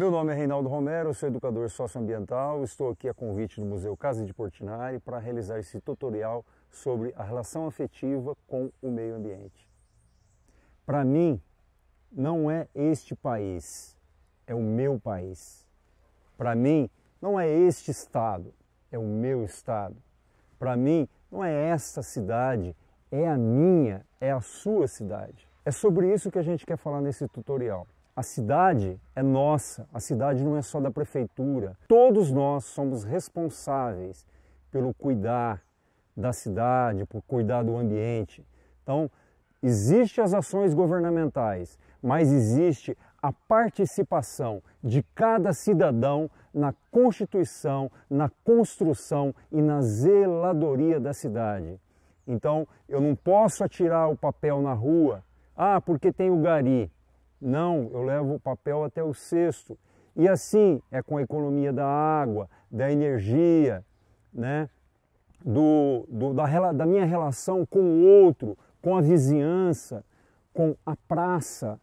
Meu nome é Reinaldo Romero, sou educador socioambiental, estou aqui a convite do Museu Casa de Portinari para realizar esse tutorial sobre a relação afetiva com o meio ambiente. Para mim, não é este país, é o meu país. Para mim, não é este estado, é o meu estado. Para mim, não é esta cidade, é a minha, é a sua cidade. É sobre isso que a gente quer falar nesse tutorial. A cidade é nossa, a cidade não é só da prefeitura. Todos nós somos responsáveis pelo cuidar da cidade, por cuidar do ambiente. Então, existem as ações governamentais, mas existe a participação de cada cidadão na constituição, na construção e na zeladoria da cidade. Então, eu não posso atirar o papel na rua, ah, porque tem o gari. Não, eu levo o papel até o cesto. E assim é com a economia da água, da energia, né? Do, do, da, da minha relação com o outro, com a vizinhança, com a praça.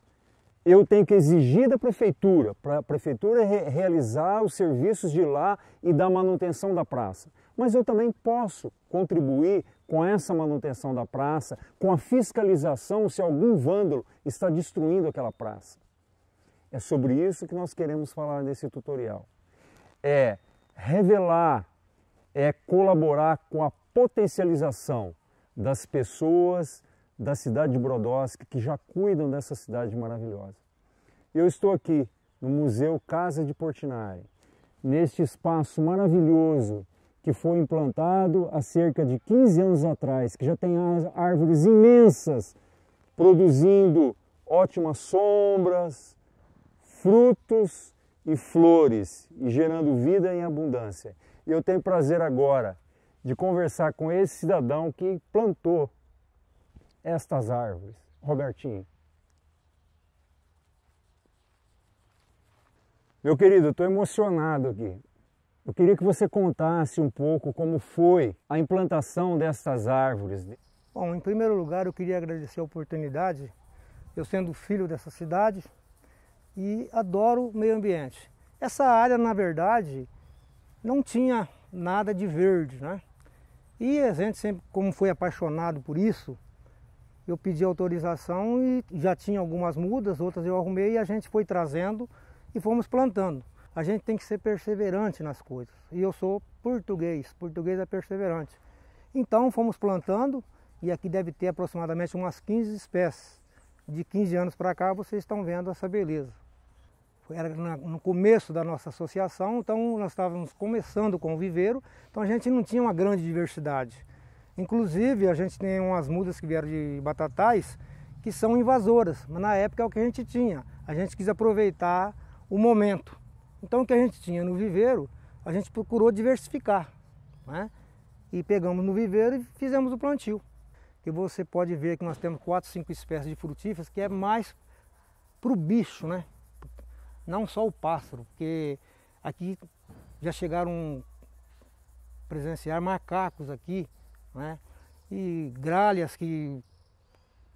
Eu tenho que exigir da prefeitura, para a prefeitura re realizar os serviços de lá e da manutenção da praça mas eu também posso contribuir com essa manutenção da praça, com a fiscalização se algum vândalo está destruindo aquela praça. É sobre isso que nós queremos falar nesse tutorial. É revelar, é colaborar com a potencialização das pessoas da cidade de Brodowski que já cuidam dessa cidade maravilhosa. Eu estou aqui no Museu Casa de Portinari, neste espaço maravilhoso que foi implantado há cerca de 15 anos atrás, que já tem árvores imensas produzindo ótimas sombras, frutos e flores e gerando vida em abundância. E eu tenho prazer agora de conversar com esse cidadão que plantou estas árvores, Robertinho. Meu querido, estou emocionado aqui. Eu queria que você contasse um pouco como foi a implantação dessas árvores. Bom, em primeiro lugar, eu queria agradecer a oportunidade, eu sendo filho dessa cidade e adoro o meio ambiente. Essa área, na verdade, não tinha nada de verde, né? E a gente sempre, como foi apaixonado por isso, eu pedi autorização e já tinha algumas mudas, outras eu arrumei e a gente foi trazendo e fomos plantando a gente tem que ser perseverante nas coisas. E eu sou português, português é perseverante. Então fomos plantando e aqui deve ter aproximadamente umas 15 espécies. De 15 anos para cá vocês estão vendo essa beleza. Era no começo da nossa associação, então nós estávamos começando com o viveiro, então a gente não tinha uma grande diversidade. Inclusive a gente tem umas mudas que vieram de batatais que são invasoras, mas na época é o que a gente tinha. A gente quis aproveitar o momento. Então o que a gente tinha no viveiro, a gente procurou diversificar. Né? E pegamos no viveiro e fizemos o plantio. Que você pode ver que nós temos quatro, cinco espécies de frutíferas, que é mais para o bicho, né? Não só o pássaro, porque aqui já chegaram a presenciar macacos aqui, né? E gralhas que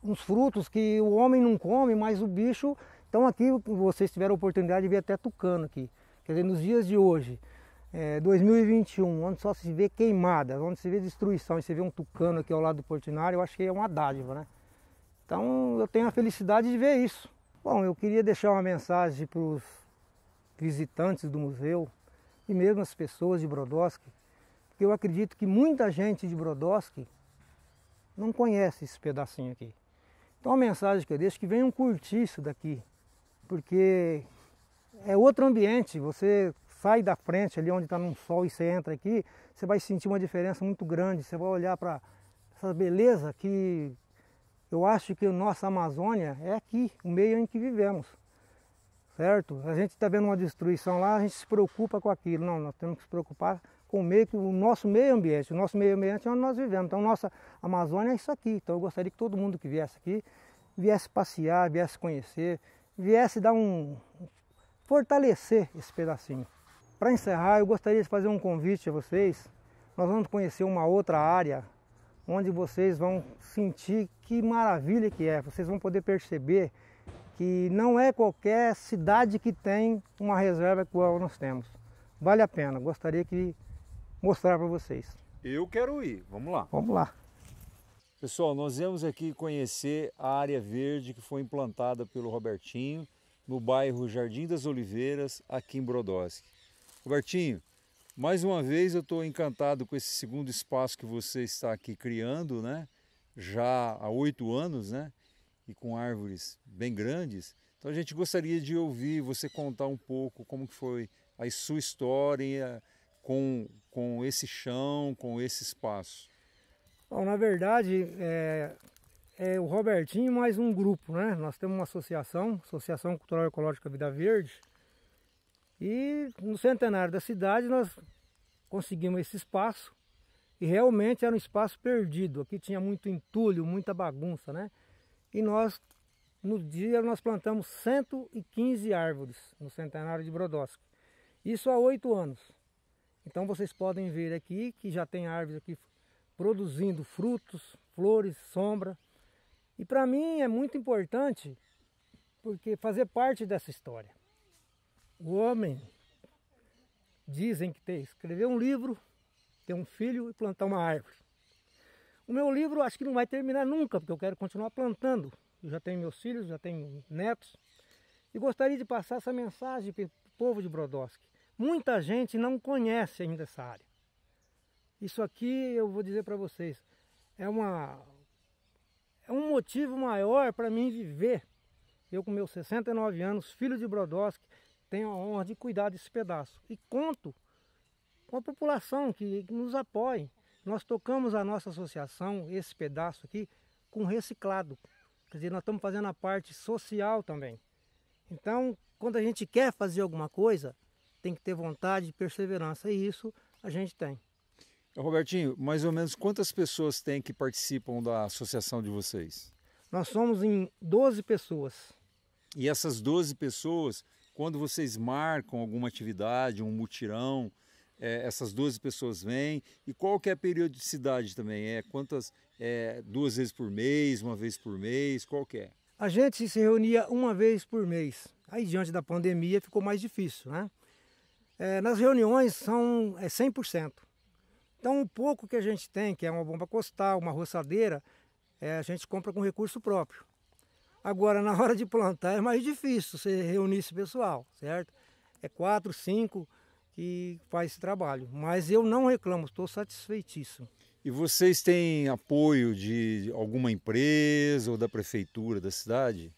uns frutos que o homem não come, mas o bicho. Então aqui vocês tiveram a oportunidade de ver até tucano aqui. Quer dizer, nos dias de hoje, é, eh, 2021, onde só se vê queimada, onde se vê destruição, e se vê um tucano aqui ao lado do Portinari, eu acho que é uma dádiva, né? Então eu tenho a felicidade de ver isso. Bom, eu queria deixar uma mensagem para os visitantes do museu e mesmo as pessoas de Brodowski, porque eu acredito que muita gente de Brodowski não conhece esse pedacinho aqui. Então a mensagem que eu deixo é que venham curtir isso daqui, porque é outro ambiente. Você sai da frente ali onde está no sol e você entra aqui, você vai sentir uma diferença muito grande. Você vai olhar para essa beleza que eu acho que a nossa Amazônia é aqui, o meio em que vivemos. Certo? A gente está vendo uma destruição lá, a gente se preocupa com aquilo. Não, nós temos que se preocupar com o meio, o nosso meio ambiente. O nosso meio ambiente é onde nós vivemos. Então, nossa Amazônia é isso aqui. Então, eu gostaria que todo mundo que viesse aqui viesse passear, viesse conhecer, viesse dar um, fortalecer esse pedacinho. Para encerrar, eu gostaria de fazer um convite a vocês. Nós vamos conhecer uma outra área onde vocês vão sentir que maravilha que é. Vocês vão poder perceber que não é qualquer cidade que tem uma reserva igual nós temos. Vale a pena. Gostaria que mostrar para vocês. Eu quero ir. Vamos lá. Vamos lá. Pessoal, nós viemos aqui conhecer a área verde que foi implantada pelo Robertinho no bairro Jardim das Oliveiras, aqui em Brodowski. Robertinho, mais uma vez eu estou encantado com esse segundo espaço que você está aqui criando, né? Já há oito anos, né? E com árvores bem grandes. Então a gente gostaria de ouvir você contar um pouco como que foi a sua história com, com esse chão, com esse espaço. Bom, na verdade, é, é o Robertinho mais um grupo, né? Nós temos uma associação, Associação Cultural Ecológica Vida Verde. E no centenário da cidade nós conseguimos esse espaço. E realmente era um espaço perdido. Aqui tinha muito entulho, muita bagunça, né? E nós, no dia, nós plantamos 115 árvores no centenário de Brodowski. Isso há oito anos. Então vocês podem ver aqui que já tem árvores aqui produzindo frutos, flores, sombra. E para mim é muito importante porque fazer parte dessa história. O homem dizem que tem escrever um livro, ter um filho e plantar uma árvore. O meu livro acho que não vai terminar nunca, porque eu quero continuar plantando. Eu já tenho meus filhos, já tenho netos. E gostaria de passar essa mensagem para o povo de Brodowski. Muita gente não conhece ainda essa área. Isso aqui eu vou dizer para vocês, é uma, é um motivo maior para mim viver. Eu com meus 69 anos, filho de Brodowski, tenho a honra de cuidar desse pedaço. E conto com a população que nos apoie. Nós tocamos a nossa associação, esse pedaço aqui, com reciclado. Quer dizer, nós estamos fazendo a parte social também. Então, quando a gente quer fazer alguma coisa, tem que ter vontade e perseverança. E isso a gente tem. Robertinho, mais ou menos quantas pessoas tem que participam da associação de vocês? Nós somos em 12 pessoas. E essas 12 pessoas, quando vocês marcam alguma atividade, um mutirão, é, essas 12 pessoas vêm? E qual que é a periodicidade também? É quantas? É, duas vezes por mês, uma vez por mês, qual que é? A gente se reunia uma vez por mês. Aí, diante da pandemia, ficou mais difícil, né? É, nas reuniões são é, 100%. Então, o pouco que a gente tem, que é uma bomba costal, uma roçadeira, é, a gente compra com recurso próprio. Agora, na hora de plantar é mais difícil você reunir esse pessoal, certo? É quatro, cinco que faz esse trabalho. Mas eu não reclamo, estou satisfeitíssimo. E vocês têm apoio de alguma empresa ou da prefeitura da cidade?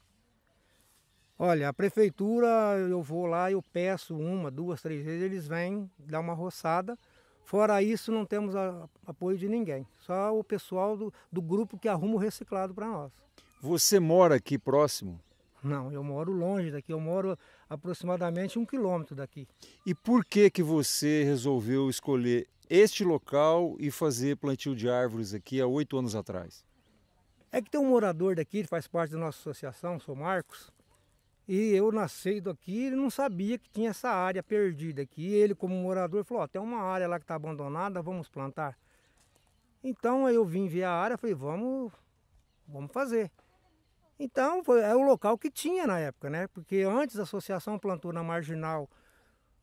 Olha, a prefeitura, eu vou lá, eu peço uma, duas, três vezes, eles vêm dar uma roçada Fora isso, não temos a, apoio de ninguém, só o pessoal do, do grupo que arruma o reciclado para nós. Você mora aqui próximo? Não, eu moro longe daqui, eu moro aproximadamente um quilômetro daqui. E por que que você resolveu escolher este local e fazer plantio de árvores aqui há oito anos atrás? É que tem um morador daqui, ele faz parte da nossa associação, sou Marcos, e eu nasci aqui, ele não sabia que tinha essa área perdida aqui. Ele, como morador, falou: Ó, oh, tem uma área lá que está abandonada, vamos plantar. Então aí eu vim ver a área, falei: vamos, vamos fazer. Então foi, é o local que tinha na época, né? Porque antes a associação plantou na marginal,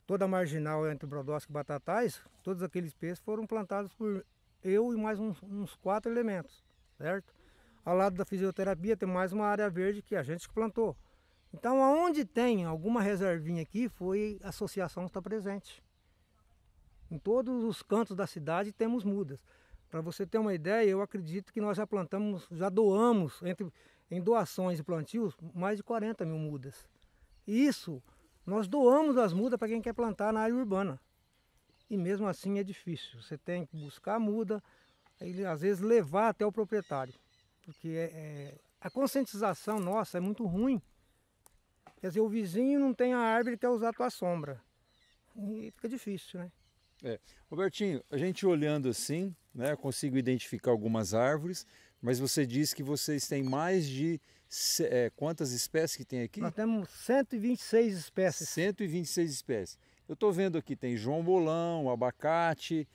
toda a marginal entre Brodowski e Batatais, todos aqueles peixes foram plantados por eu e mais uns, uns quatro elementos, certo? Ao lado da fisioterapia tem mais uma área verde que a gente plantou. Então, aonde tem alguma reservinha aqui, foi a associação está presente. Em todos os cantos da cidade temos mudas. Para você ter uma ideia, eu acredito que nós já plantamos, já doamos, entre, em doações e plantios, mais de 40 mil mudas. Isso, nós doamos as mudas para quem quer plantar na área urbana. E mesmo assim é difícil. Você tem que buscar a muda, e às vezes levar até o proprietário. Porque é, é, a conscientização nossa é muito ruim Quer dizer, o vizinho não tem a árvore que quer usar a tua sombra. E fica difícil, né? É. Robertinho, a gente olhando assim, né, eu consigo identificar algumas árvores, mas você disse que vocês têm mais de é, quantas espécies que tem aqui? Nós temos 126 espécies. 126 espécies. Eu estou vendo aqui tem João Bolão, abacate,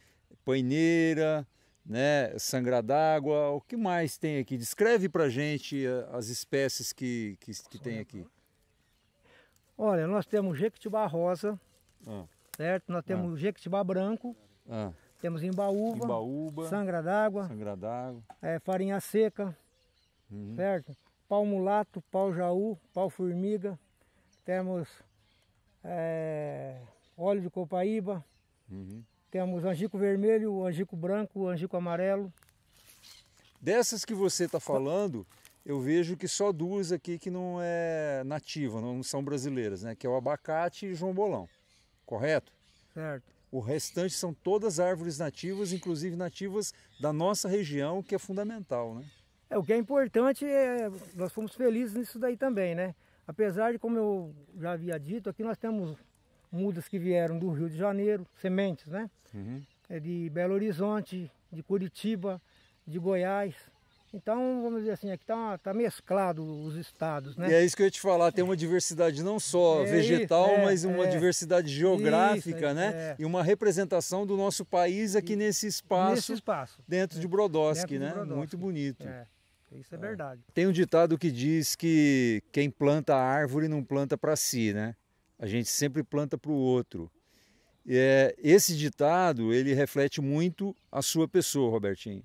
paineira, né, sangra d'água. O que mais tem aqui? Descreve para gente eh, as espécies que, que, que tem aqui. Olha, nós temos jequitibá rosa, ah. certo? Nós temos ah. jequitibá branco, ah. temos embaúba, embaúba sangra d'água, É, farinha seca, uhum. certo? Pau mulato, pau jaú, pau formiga, temos é, óleo de copaíba, uhum. temos angico vermelho, angico branco, angico amarelo. Dessas que você está falando, eu vejo que só duas aqui que não é nativa, não são brasileiras, né? Que é o abacate e João Bolão, correto? Certo. O restante são todas árvores nativas, inclusive nativas da nossa região, que é fundamental, né? É, o que é importante é nós fomos felizes nisso daí também, né? Apesar de, como eu já havia dito, aqui nós temos mudas que vieram do Rio de Janeiro, sementes, né? Uhum. É de Belo Horizonte, de Curitiba, de Goiás, então, vamos dizer assim, aqui é está tá mesclado os estados, né? E é isso que eu ia te falar, tem uma diversidade não só é vegetal, isso, é, mas uma é, diversidade geográfica, isso, né? É. E uma representação do nosso país aqui nesse espaço, nesse espaço dentro de Brodowski, dentro né? De Brodowski. Né? Muito bonito. É, isso é verdade. Tem um ditado que diz que quem planta árvore não planta para si, né? A gente sempre planta para o outro. É, esse ditado ele reflete muito a sua pessoa, Robertinho.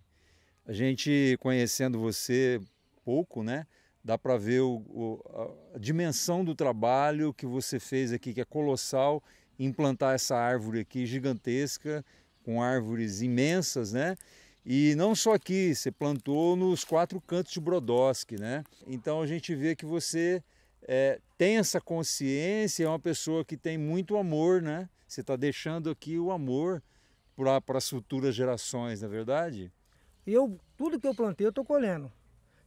A gente conhecendo você pouco, né? Dá para ver o, o, a dimensão do trabalho que você fez aqui, que é colossal, implantar essa árvore aqui gigantesca, com árvores imensas, né? E não só aqui, você plantou nos quatro cantos de Brodowski, né? Então a gente vê que você é, tem essa consciência, é uma pessoa que tem muito amor, né? Você está deixando aqui o amor para as futuras gerações, na é verdade? E eu, tudo que eu plantei, eu estou colhendo.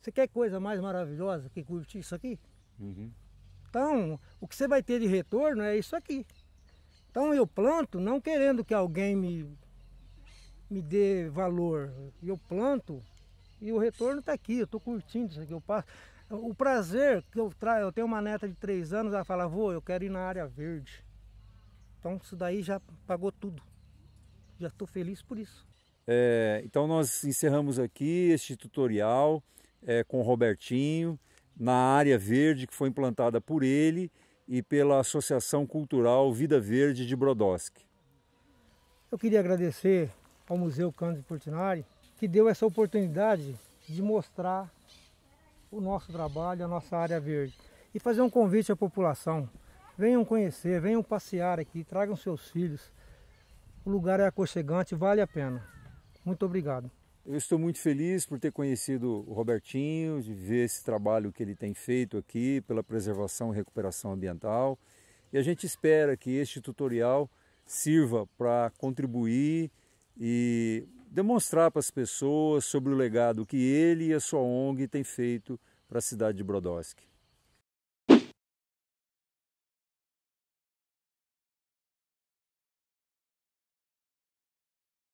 Você quer coisa mais maravilhosa que curtir isso aqui? Uhum. Então, o que você vai ter de retorno é isso aqui. Então eu planto não querendo que alguém me, me dê valor. Eu planto e o retorno está aqui, eu estou curtindo isso aqui, eu passo. O prazer que eu trago, eu tenho uma neta de três anos, ela fala, vou, eu quero ir na área verde. Então isso daí já pagou tudo. Já estou feliz por isso. É, então nós encerramos aqui este tutorial é, com o Robertinho na área verde que foi implantada por ele e pela Associação Cultural Vida Verde de Brodowski. Eu queria agradecer ao Museu Cândido Portinari que deu essa oportunidade de mostrar o nosso trabalho, a nossa área verde e fazer um convite à população. Venham conhecer, venham passear aqui, tragam seus filhos. O lugar é aconchegante, vale a pena. Muito obrigado. Eu estou muito feliz por ter conhecido o Robertinho, de ver esse trabalho que ele tem feito aqui pela preservação e recuperação ambiental. E a gente espera que este tutorial sirva para contribuir e demonstrar para as pessoas sobre o legado que ele e a sua ONG têm feito para a cidade de Brodowski.